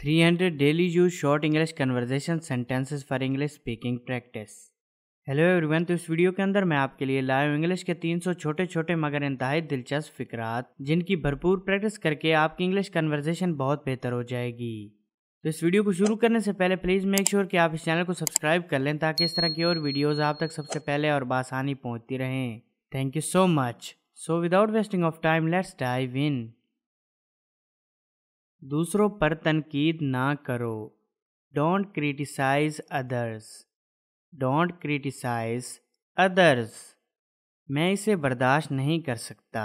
300 daily use short English conversation sentences for English speaking practice. Hello everyone तो इस video के अंदर मैं आपके लिए लाइव इंग्लिश के 300 छोटे छोटे मगर इंतहाई दिलचस्प फिक्रात जिनकी भरपूर प्रैक्टिस करके आपकी इंग्लिश कन्वर्जेशन बहुत बेहतर हो जाएगी तो इस वीडियो को शुरू करने से पहले प्लीज़ मेक श्योर कि आप इस चैनल को सब्सक्राइब कर लें ताकि इस तरह की और वीडियोज़ आप तक सबसे पहले और बासानी पहुँचती रहें thank you so much so without wasting of time let's dive in दूसरों पर तनकीद ना करो don't criticize others don't criticize others मैं इसे बर्दाश्त नहीं कर सकता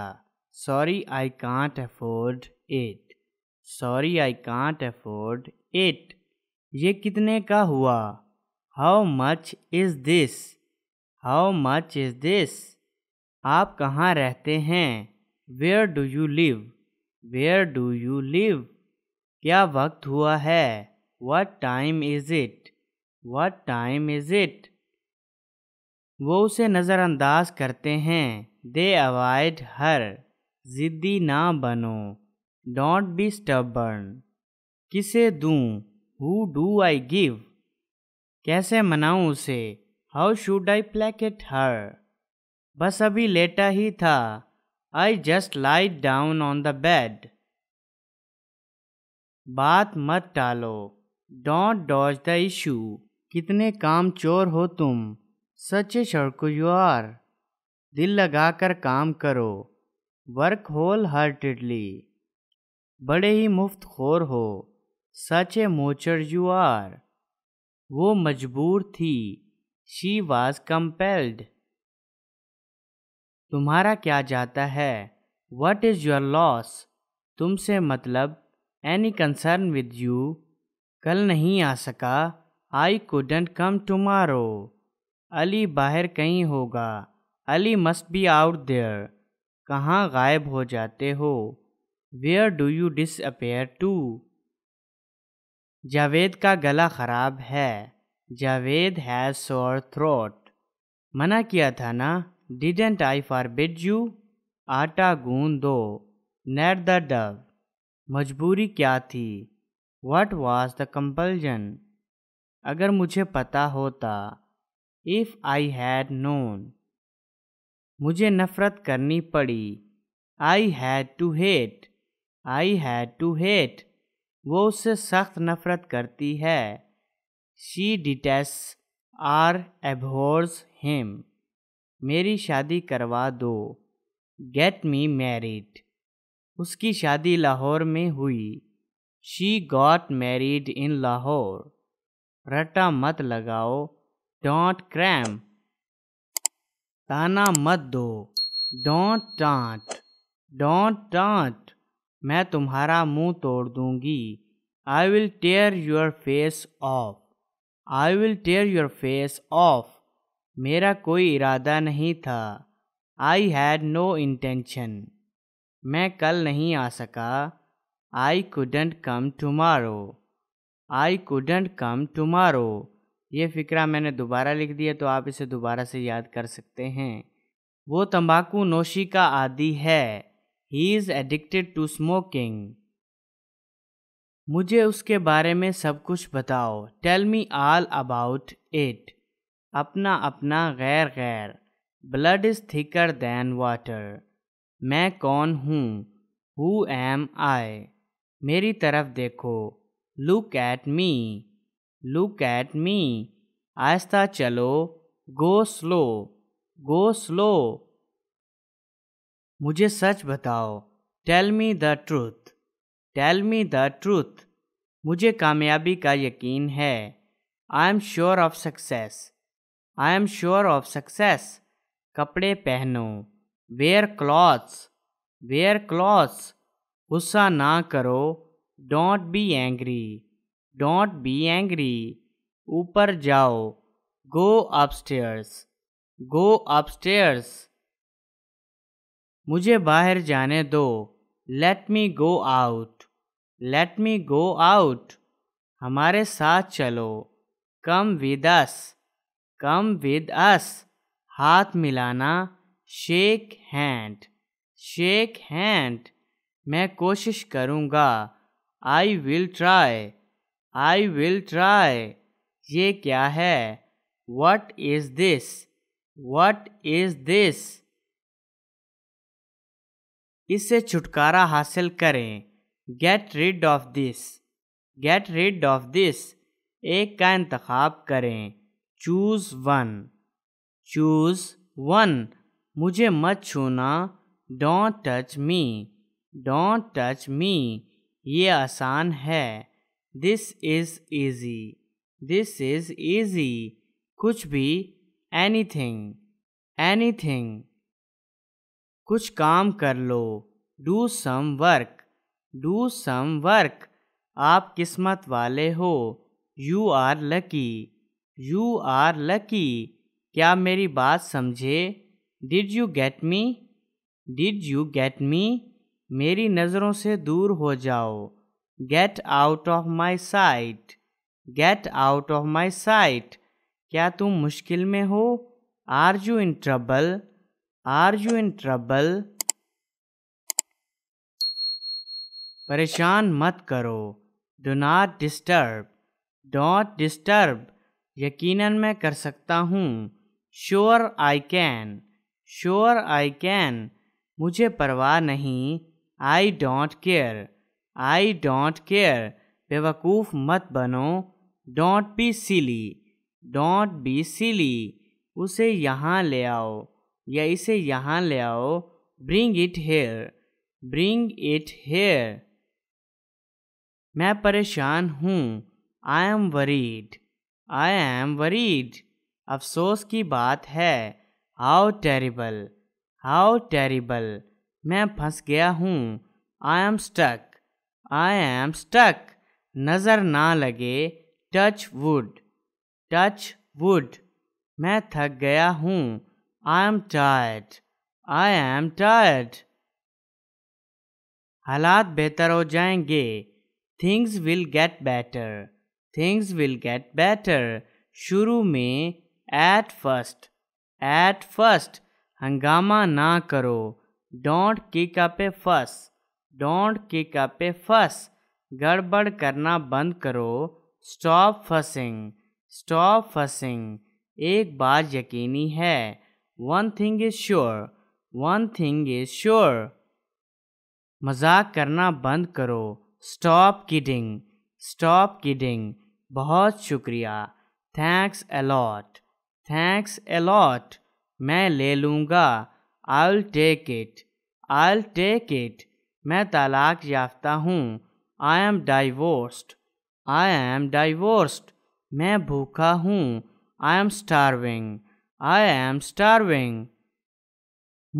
sorry I can't afford it sorry I can't afford it ये कितने का हुआ how much is this how much is this आप कहाँ रहते हैं where do you live where do you live क्या वक्त हुआ है what time is it what time is it वो उसे नज़रअंदाज करते हैं दे अवॉइड हर ज़िद्दी ना बनो डोंट बी स्टबर्न किसे दूँ हु डू आई गिव कैसे मनाऊँ उसे how should I it her बस अभी लेटा ही था I just lied down on the bed बात मत टालो डोंट डॉज द इशू कितने काम चोर हो तुम सच ए सड़को यू आर दिल लगा कर काम करो वर्क होल हार्टेडली बड़े ही मुफ्त खोर हो सच ए मोचर यू आर वो मजबूर थी शी वाज कंपेल्ड तुम्हारा क्या जाता है वट इज़ योर लॉस तुमसे मतलब एनी कंसर्न विद यू कल नहीं आ सका I couldn't come tomorrow Ali बाहर कहीं होगा Ali must be out there कहाँ गायब हो जाते हो where do you disappear to Javed का गला ख़राब है जावेद हैज़ सोर थ्रोट मना किया था ना didn't I forbid you आटा गूंद दो नेट द डव मजबूरी क्या थी वट वॉज द कंपल्जन अगर मुझे पता होता इफ़ आई हैड नोन मुझे नफ़रत करनी पड़ी I had to hate I had to hate वो उससे सख्त नफ़रत करती है she detests or abhors him मेरी शादी करवा दो गेट मी मैरिड उसकी शादी लाहौर में हुई she got married in Lahore रटा मत लगाओ डोंट क्रैम ताना मत दो डोंट टांट डोंट टांट मैं तुम्हारा मुंह तोड़ दूंगी I will tear your face off I will tear your face off मेरा कोई इरादा नहीं था आई हैड नो इंटेंशन मैं कल नहीं आ सका I couldn't come tomorrow I couldn't come tomorrow ये फ़िक्रा मैंने दोबारा लिख दिया तो आप इसे दोबारा से याद कर सकते हैं वो तंबाकू नोशी का आदि है he is addicted to smoking मुझे उसके बारे में सब कुछ बताओ tell me all about it अपना अपना गैर गैर blood is thicker than water मैं कौन हूँ हु एम आई मेरी तरफ देखो look at me look at me आस्ता चलो गो स्लो गो स्लो मुझे सच बताओ tell me the truth tell me the truth मुझे कामयाबी का यकीन है I am sure of success I am sure of success कपड़े पहनो वेयर क्लॉथ्स वेयर क्लॉथ्स गुस्सा ना करो don't be angry don't be angry ऊपर जाओ गो अपस्टेयर्स गो अपस्टेयर्स मुझे बाहर जाने दो let me go out let me go out हमारे साथ चलो come with us come with us हाथ मिलाना शेक हैंड शेक हैंड मैं कोशिश करूँगा I will try I will try ये क्या है what is this what is this इससे छुटकारा हासिल करें get rid of this get rid of this एक का इंतखब करें चूज़ वन चूज़ वन मुझे मत छूना don't touch me don't touch me ये आसान है this is easy this is easy कुछ भी एनी थिंग एनी थिंग कुछ काम कर लो do some work do some work आप किस्मत वाले हो you are lucky you are lucky क्या मेरी बात समझे did you get me did you get me मेरी नज़रों से दूर हो जाओ get out of my sight get out of my sight क्या तुम मुश्किल में हो are you in trouble are you in trouble परेशान मत करो do not disturb don't disturb यकीनन मैं कर सकता हूँ sure I can sure I can मुझे परवाह नहीं I don't care I don't care बेवकूफ़ मत बनो don't be silly don't be silly उसे यहाँ ले आओ या इसे यहाँ ले आओ bring it here bring it here मैं परेशान हूँ I am worried I am worried अफसोस की बात है हाउ टेरिबल हाउ टेरिबल मैं फंस गया हूँ I am stuck I am stuck नज़र ना लगे टच वुड टच वुड मैं थक गया हूँ I am tired I am tired हालात बेहतर हो जाएंगे things will get better things will get better शुरू में एट फर्स्ट एट फर्स्ट हंगामा ना करो डोंट किक अप ए फस डोंट किक अप ए फस गड़बड़ करना बंद करो स्टॉप फसिंग स्टॉप फसिंग एक बात यकीनी है one thing is sure one thing is sure मजाक करना बंद करो स्टॉप किडिंग स्टॉप किडिंग बहुत शुक्रिया थैंक्स अलॉट थैंक्स अलॉट मैं ले लूँगा I take it I take it मैं तलाक याफ्ता हूँ I am divorced I am divorced मैं भूखा हूँ I am starving I am starving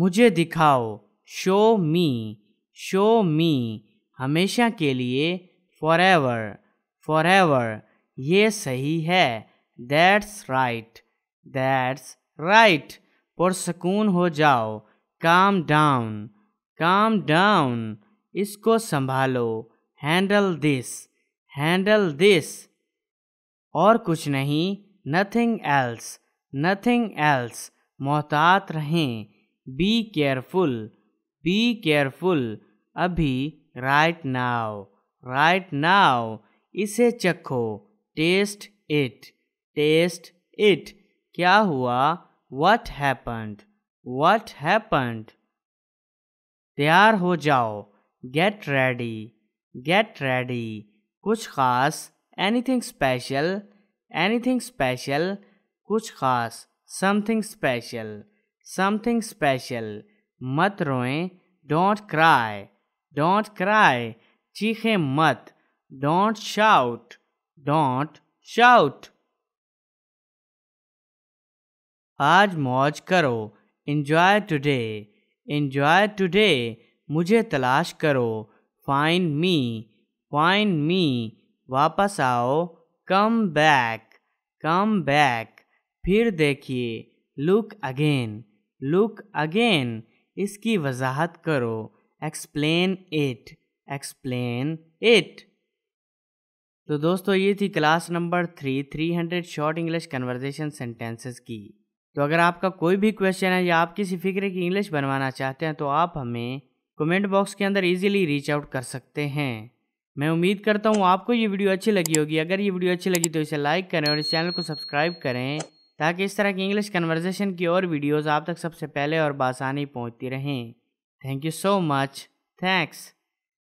मुझे दिखाओ शो मी शो मी हमेशा के लिए फॉर एवर फॉर एवर ये सही है दैट्स राइट दैट्स राइट पुरसकून हो जाओ काम डाउन काम डाउन इसको संभालो हैंडल दिस हैंडल दिस और कुछ नहीं नथिंग एल्स नथिंग एल्स मोहतात रहें बी केयरफुल बी केयरफुल अभी राइट नाउ राइट नाव इसे चखो टेस्ट इट टेस्ट इट क्या हुआ वट हैपन्ड वट हैपन्ड तैयार हो जाओ गेट रेडी गेट रेडी कुछ ख़ास एनीथिंग स्पेशल एनीथिंग स्पेशल कुछ ख़ास समथिंग स्पेशल समथिंग स्पेशल मत रोएं डोंट क्राई डोंट क्राई चीखें मत डोंट शाउट डोंट शाउट आज मौज करो इन्जॉय टुडे इन्जॉय टुडे मुझे तलाश करो फाइन मी फाइन मी वापस आओ कम बैक कम बैक फिर देखिए लुक अगेन लुक अगेन इसकी वजाहत करो एक्सप्लेन इट एक्सप्लेन इट तो दोस्तों ये थी class number three three hundred short English conversation sentences की तो अगर आपका कोई भी क्वेश्चन है या आप किसी फिक्र की इंग्लिश बनवाना चाहते हैं तो आप हमें कमेंट बॉक्स के अंदर इजीली रीच आउट कर सकते हैं मैं उम्मीद करता हूँ आपको ये वीडियो अच्छी लगी होगी अगर ये वीडियो अच्छी लगी तो इसे लाइक करें और इस चैनल को सब्सक्राइब करें ताकि इस तरह की इंग्लिश कन्वर्जेशन की और वीडियोज़ आप तक सबसे पहले और बासानी पहुँचती रहें thank you so much thanks